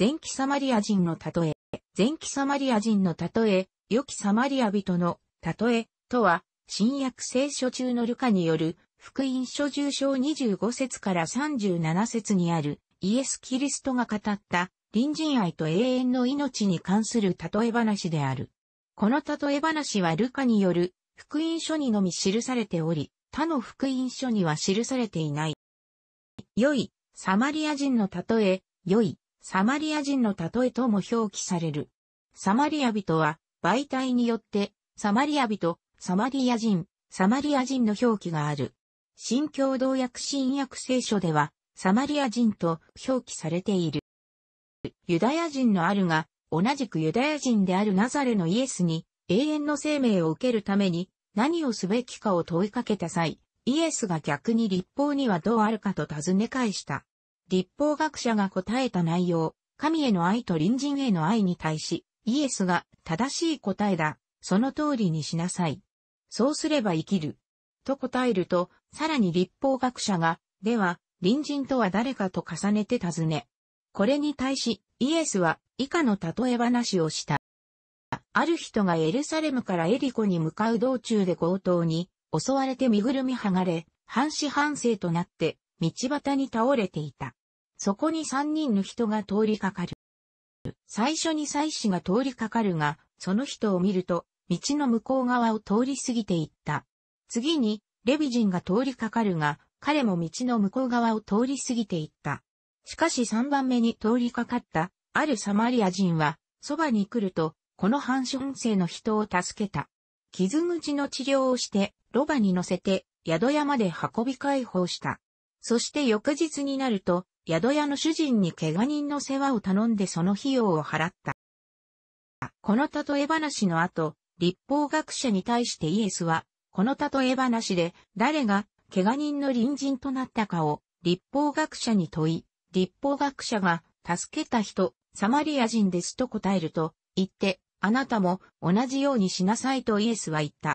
前期サマリア人の例え。前期サマリア人の例え、良きサマリア人の例えとは、新約聖書中のルカによる福音書重0章25節から37節にあるイエス・キリストが語った隣人愛と永遠の命に関する例え話である。この例え話はルカによる福音書にのみ記されており、他の福音書には記されていない。良い、サマリア人の例え、良い、サマリア人の例えとも表記される。サマリア人は、媒体によって、サマリア人、サマリア人、サマリア人の表記がある。新共同訳新約聖書では、サマリア人と表記されている。ユダヤ人のあるが、同じくユダヤ人であるナザレのイエスに、永遠の生命を受けるために、何をすべきかを問いかけた際、イエスが逆に立法にはどうあるかと尋ね返した。立法学者が答えた内容、神への愛と隣人への愛に対し、イエスが正しい答えだ。その通りにしなさい。そうすれば生きる。と答えると、さらに立法学者が、では、隣人とは誰かと重ねて尋ね。これに対し、イエスは以下の例え話をした。ある人がエルサレムからエリコに向かう道中で強盗に襲われて身ぐるみ剥がれ、半死半生となって道端に倒れていた。そこに三人の人が通りかかる。最初に妻子が通りかかるが、その人を見ると、道の向こう側を通り過ぎていった。次に、レビ人が通りかかるが、彼も道の向こう側を通り過ぎていった。しかし三番目に通りかかった、あるサマリア人は、そばに来ると、この半春生の人を助けた。傷口の治療をして、ロバに乗せて、宿屋まで運び解放した。そして翌日になると、宿屋の主人に怪我人の世話を頼んでその費用を払った。この例え話の後、立法学者に対してイエスは、この例え話で誰が怪我人の隣人となったかを立法学者に問い、立法学者が助けた人、サマリア人ですと答えると、言って、あなたも同じようにしなさいとイエスは言った。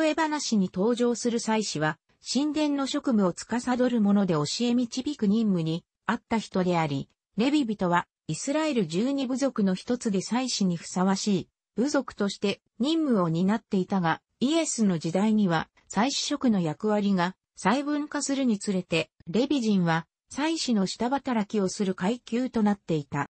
例え話に登場する祭司は、神殿の職務を司る者で教え導く任務にあった人であり、レビ人はイスラエル十二部族の一つで祭祀にふさわしい部族として任務を担っていたが、イエスの時代には祭祀職の役割が細分化するにつれて、レビ人は祭祀の下働きをする階級となっていた。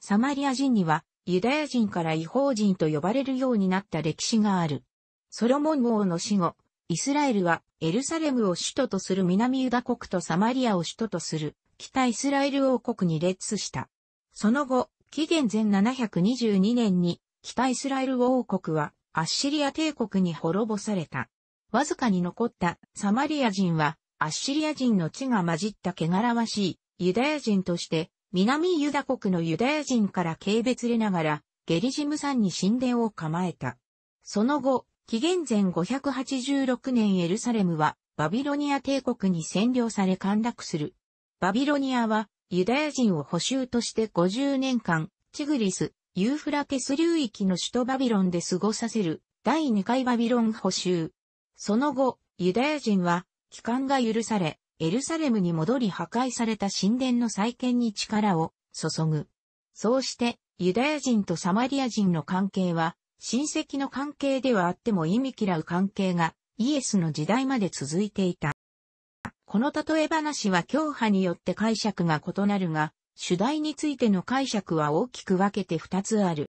サマリア人にはユダヤ人から違法人と呼ばれるようになった歴史がある。ソロモン王の死後、イスラエルはエルサレムを首都とする南ユダ国とサマリアを首都とする北イスラエル王国に列した。その後、紀元前722年に北イスラエル王国はアッシリア帝国に滅ぼされた。わずかに残ったサマリア人はアッシリア人の血が混じった汚らわしいユダヤ人として南ユダ国のユダヤ人から軽蔑れながらゲリジム山に神殿を構えた。その後、紀元前586年エルサレムはバビロニア帝国に占領され陥落する。バビロニアはユダヤ人を補修として50年間、チグリス、ユーフラテス流域の首都バビロンで過ごさせる第2回バビロン補修。その後、ユダヤ人は帰還が許され、エルサレムに戻り破壊された神殿の再建に力を注ぐ。そうして、ユダヤ人とサマリア人の関係は親戚の関係ではあっても意味嫌う関係がイエスの時代まで続いていた。この例え話は教派によって解釈が異なるが、主題についての解釈は大きく分けて二つある。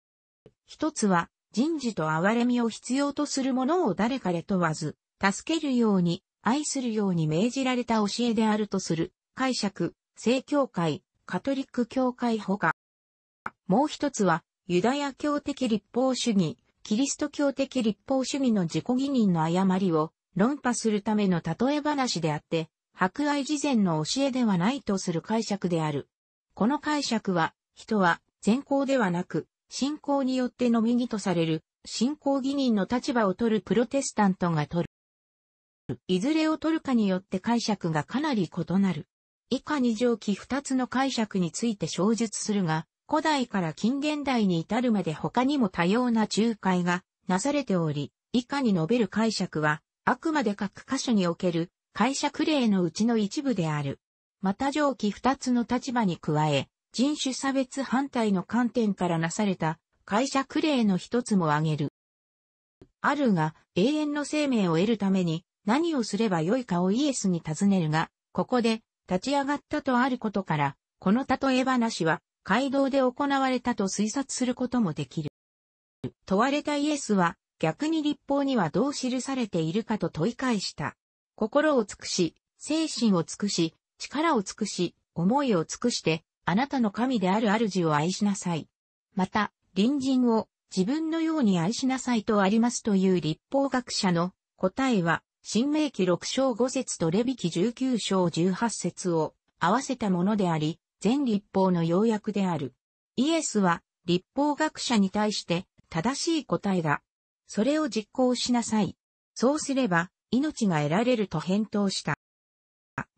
一つは、人事と憐れみを必要とする者を誰彼問わず、助けるように、愛するように命じられた教えであるとする、解釈、正教会、カトリック教会ほか。もう一つは、ユダヤ教的立法主義、キリスト教的立法主義の自己義認の誤りを論破するための例え話であって、博愛事前の教えではないとする解釈である。この解釈は、人は善行ではなく、信仰によってのみにとされる、信仰義認の立場を取るプロテスタントが取る。いずれを取るかによって解釈がかなり異なる。以下二条記二つの解釈について詳述するが、古代から近現代に至るまで他にも多様な仲介がなされており、以下に述べる解釈は、あくまで各箇所における解釈例のうちの一部である。また上記二つの立場に加え、人種差別反対の観点からなされた解釈例の一つも挙げる。あるが、永遠の生命を得るために何をすればよいかをイエスに尋ねるが、ここで立ち上がったとあることから、この例え話は街道で行われたと推察することもできる。問われたイエスは、逆に立法にはどう記されているかと問い返した。心を尽くし、精神を尽くし、力を尽くし、思いを尽くして、あなたの神である主を愛しなさい。また、隣人を自分のように愛しなさいとありますという立法学者の答えは、新明記6章5節とレビ記19章18節を合わせたものであり、全立法の要約である。イエスは立法学者に対して正しい答えだ。それを実行しなさい。そうすれば命が得られると返答した。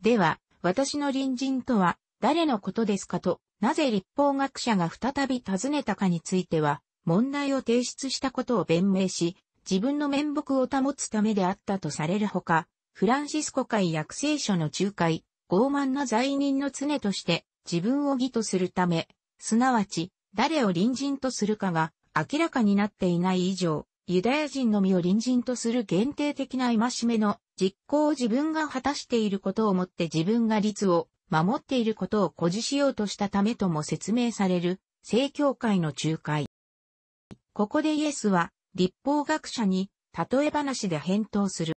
では、私の隣人とは誰のことですかと、なぜ立法学者が再び尋ねたかについては、問題を提出したことを弁明し、自分の面目を保つためであったとされるほか、フランシスコ会約聖書の仲介、傲慢な罪人の常として、自分を義とするため、すなわち、誰を隣人とするかが明らかになっていない以上、ユダヤ人のみを隣人とする限定的な戒めの実行を自分が果たしていることをもって自分が律を守っていることを誇示しようとしたためとも説明される正教会の仲介。ここでイエスは立法学者に例え話で返答する。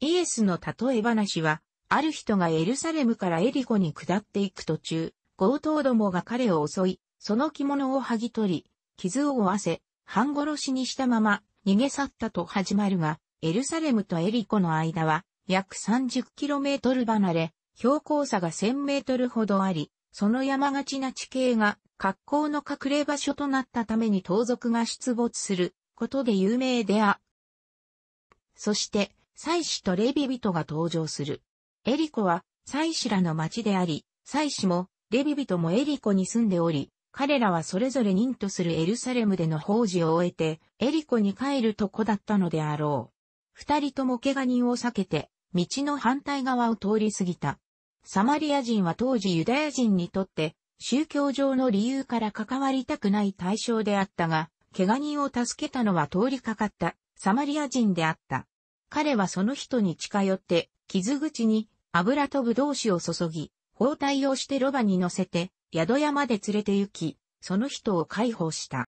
イエスの例え話は、ある人がエルサレムからエリコに下っていく途中、強盗どもが彼を襲い、その着物を剥ぎ取り、傷を負わせ、半殺しにしたまま逃げ去ったと始まるが、エルサレムとエリコの間は約 30km 離れ、標高差が 1000m ほどあり、その山がちな地形が格好の隠れ場所となったために盗賊が出没することで有名であ。そして、祭司とレビ人が登場する。エリコは祭司らの町であり、祭司もレビ人もエリコに住んでおり、彼らはそれぞれ任とするエルサレムでの法事を終えて、エリコに帰るとこだったのであろう。二人とも怪我人を避けて、道の反対側を通り過ぎた。サマリア人は当時ユダヤ人にとって、宗教上の理由から関わりたくない対象であったが、怪我人を助けたのは通りかかったサマリア人であった。彼はその人に近寄って、傷口に油とぶどう酒を注ぎ、包帯をしてロバに乗せて、宿屋まで連れて行き、その人を解放した。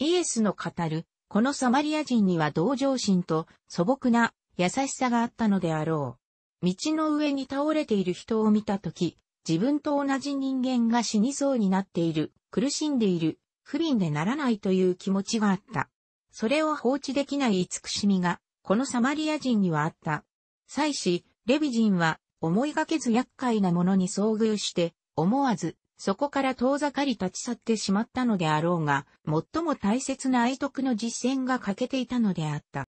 イエスの語る、このサマリア人には同情心と素朴な優しさがあったのであろう。道の上に倒れている人を見たとき、自分と同じ人間が死にそうになっている、苦しんでいる、不憫でならないという気持ちがあった。それを放置できない慈しみが、このサマリア人にはあった。祭司、レビ人は、思いがけず厄介なものに遭遇して、思わず、そこから遠ざかり立ち去ってしまったのであろうが、最も大切な愛徳の実践が欠けていたのであった。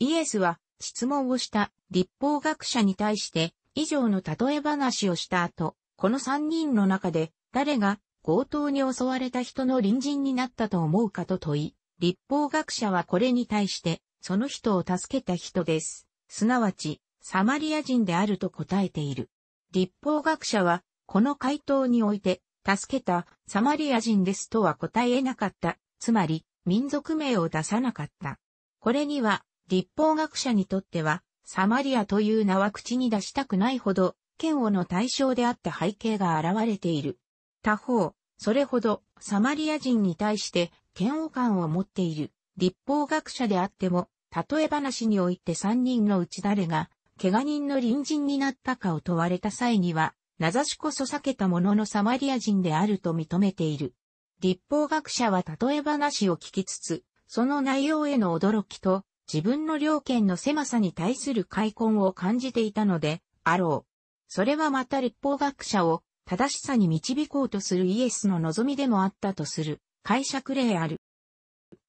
イエスは、質問をした立法学者に対して、以上の例え話をした後、この三人の中で、誰が強盗に襲われた人の隣人になったと思うかと問い、立法学者はこれに対して、その人を助けた人です。すなわち、サマリア人であると答えている。立法学者は、この回答において、助けたサマリア人ですとは答えなかった。つまり、民族名を出さなかった。これには、立法学者にとっては、サマリアという名は口に出したくないほど、嫌悪の対象であった背景が現れている。他方、それほどサマリア人に対して嫌悪感を持っている立法学者であっても、例え話において三人のうち誰が怪我人の隣人になったかを問われた際には、名指しこそ避けたもののサマリア人であると認めている。立法学者は例え話を聞きつつ、その内容への驚きと、自分の両権の狭さに対する開墾を感じていたので、あろう。それはまた立法学者を正しさに導こうとするイエスの望みでもあったとする解釈例ある。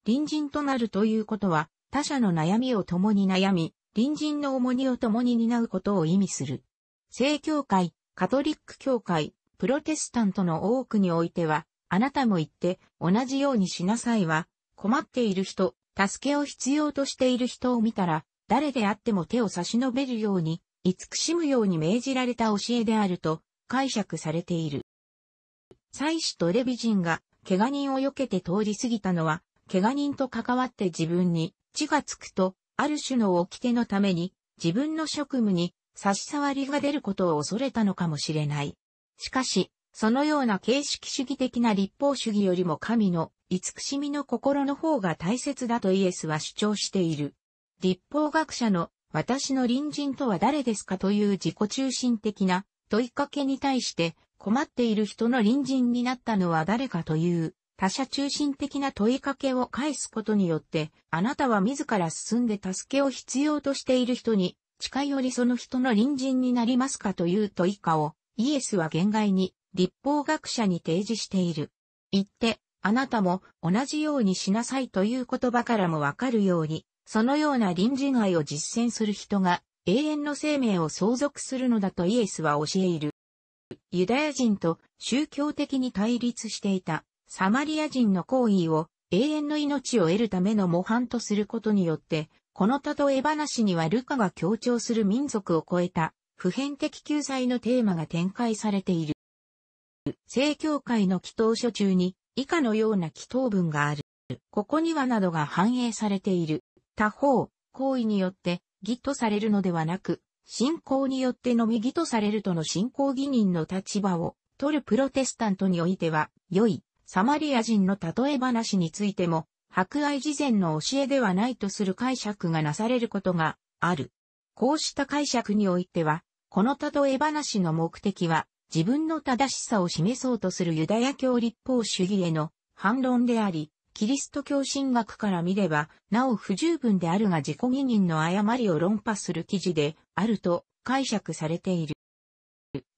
隣人となるということは他者の悩みを共に悩み、隣人の重荷を共に担うことを意味する。正教会、カトリック教会、プロテスタントの多くにおいては、あなたも言って同じようにしなさいは、困っている人、助けを必要としている人を見たら、誰であっても手を差し伸べるように、慈しむように命じられた教えであると解釈されている。祭司とレビ人が怪我人を避けて通り過ぎたのは、怪我人と関わって自分に血がつくとある種の掟のために、自分の職務に差し障りが出ることを恐れたのかもしれない。しかし、そのような形式主義的な立法主義よりも神の慈しみの心の方が大切だとイエスは主張している。立法学者の私の隣人とは誰ですかという自己中心的な問いかけに対して困っている人の隣人になったのは誰かという他者中心的な問いかけを返すことによって、あなたは自ら進んで助けを必要としている人に、近寄りその人の隣人になりますかという問いかを、イエスは言外に、立法学者に提示している。言って、あなたも同じようにしなさいという言葉からもわかるように、そのような隣人愛を実践する人が永遠の生命を相続するのだとイエスは教える。ユダヤ人と宗教的に対立していたサマリア人の行為を永遠の命を得るための模範とすることによって、この例え話にはルカが強調する民族を超えた普遍的救済のテーマが展開されている。正教会の祈祷書中に以下のような祈祷文がある。ここにはなどが反映されている。他方、行為によって義とされるのではなく、信仰によってのみ義とされるとの信仰義人の立場を取るプロテスタントにおいては、良いサマリア人の例え話についても、博愛事前の教えではないとする解釈がなされることがある。こうした解釈においては、この例え話の目的は、自分の正しさを示そうとするユダヤ教立法主義への反論であり、キリスト教神学から見れば、なお不十分であるが自己義認の誤りを論破する記事であると解釈されている。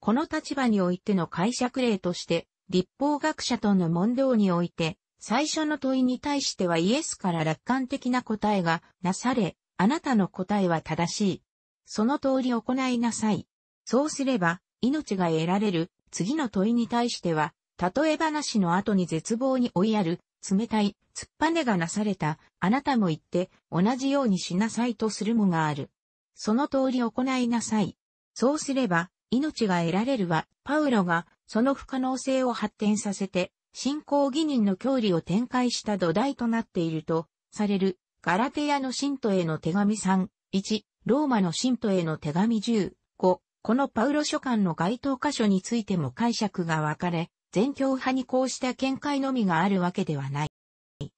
この立場においての解釈例として、立法学者との問答において、最初の問いに対してはイエスから楽観的な答えがなされ、あなたの答えは正しい。その通り行いなさい。そうすれば、命が得られる、次の問いに対しては、例え話の後に絶望に追いやる、冷たい、突っぱねがなされた、あなたも言って、同じようにしなさいとするもがある。その通り行いなさい。そうすれば、命が得られるは、パウロがその不可能性を発展させて、信仰義人の教理を展開した土台となっていると、される、ガラテヤの信徒への手紙3、1、ローマの信徒への手紙10、5、このパウロ書簡の該当箇所についても解釈が分かれ、全教派にこうした見解のみがあるわけではない。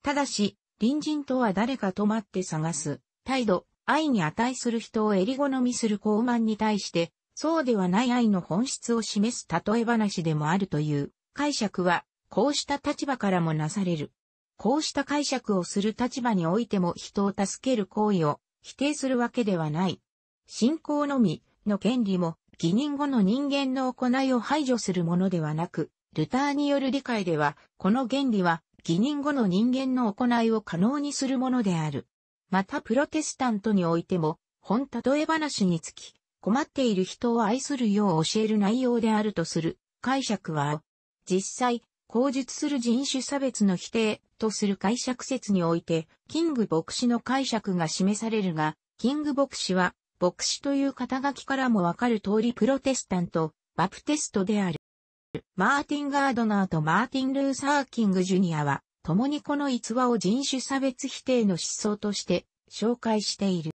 ただし、隣人とは誰か泊まって探す、態度、愛に値する人を襟好みする高慢に対して、そうではない愛の本質を示す例え話でもあるという解釈は、こうした立場からもなされる。こうした解釈をする立場においても人を助ける行為を否定するわけではない。信仰のみの権利も、義人後の人間の行いを排除するものではなく、ルターによる理解では、この原理は、義人後の人間の行いを可能にするものである。またプロテスタントにおいても、本例え話につき、困っている人を愛するよう教える内容であるとする解釈は、実際、口述する人種差別の否定とする解釈説において、キング牧師の解釈が示されるが、キング牧師は、牧師という肩書きからもわかる通りプロテスタント、バプテストである。マーティン・ガードナーとマーティン・ルーサー・キング・ジュニアは、共にこの逸話を人種差別否定の思想として紹介している。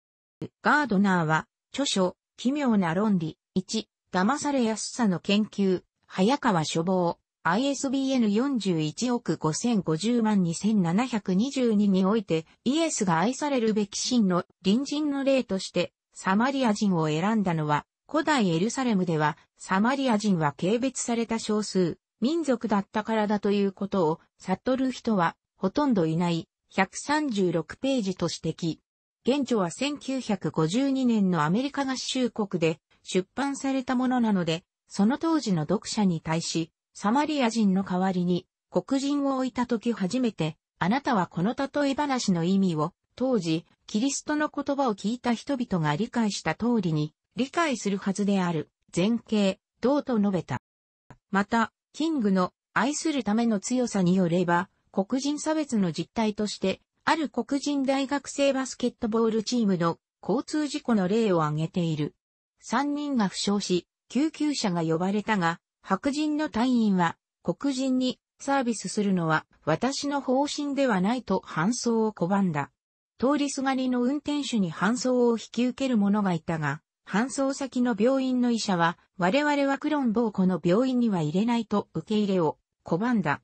ガードナーは、著書、奇妙な論理、1、騙されやすさの研究、早川処方、ISBN 41億5050万2722において、イエスが愛されるべき真の隣人の例として、サマリア人を選んだのは、古代エルサレムでは、サマリア人は軽蔑された少数、民族だったからだということを、悟る人は、ほとんどいない、136ページと指摘。現著は1952年のアメリカ合衆国で出版されたものなので、その当時の読者に対し、サマリア人の代わりに黒人を置いた時初めて、あなたはこの例え話の意味を、当時、キリストの言葉を聞いた人々が理解した通りに、理解するはずである、前景、道と述べた。また、キングの愛するための強さによれば、黒人差別の実態として、ある黒人大学生バスケットボールチームの交通事故の例を挙げている。3人が負傷し、救急車が呼ばれたが、白人の隊員は黒人にサービスするのは私の方針ではないと搬送を拒んだ。通りすがりの運転手に搬送を引き受ける者がいたが、搬送先の病院の医者は、我々はクロンボーコの病院には入れないと受け入れを拒んだ。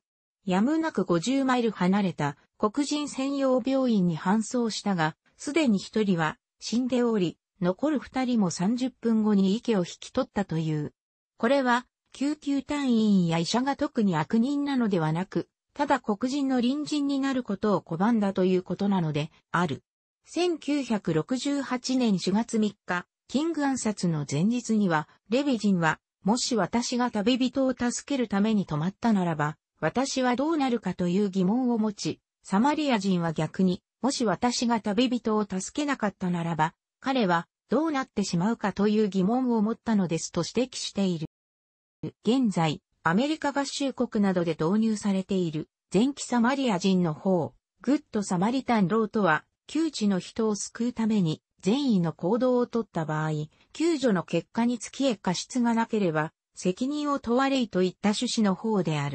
やむなく50マイル離れた黒人専用病院に搬送したが、すでに一人は死んでおり、残る二人も30分後に池を引き取ったという。これは、救急隊員や医者が特に悪人なのではなく、ただ黒人の隣人になることを拒んだということなので、ある。1968年4月3日、キング暗殺の前日には、レビ人は、もし私が旅人を助けるために泊まったならば、私はどうなるかという疑問を持ち、サマリア人は逆に、もし私が旅人を助けなかったならば、彼はどうなってしまうかという疑問を持ったのですと指摘している。現在、アメリカ合衆国などで導入されている前期サマリア人の方、グッドサマリタンローとは、窮地の人を救うために善意の行動をとった場合、救助の結果につきへ過失がなければ、責任を問われいといった趣旨の方である。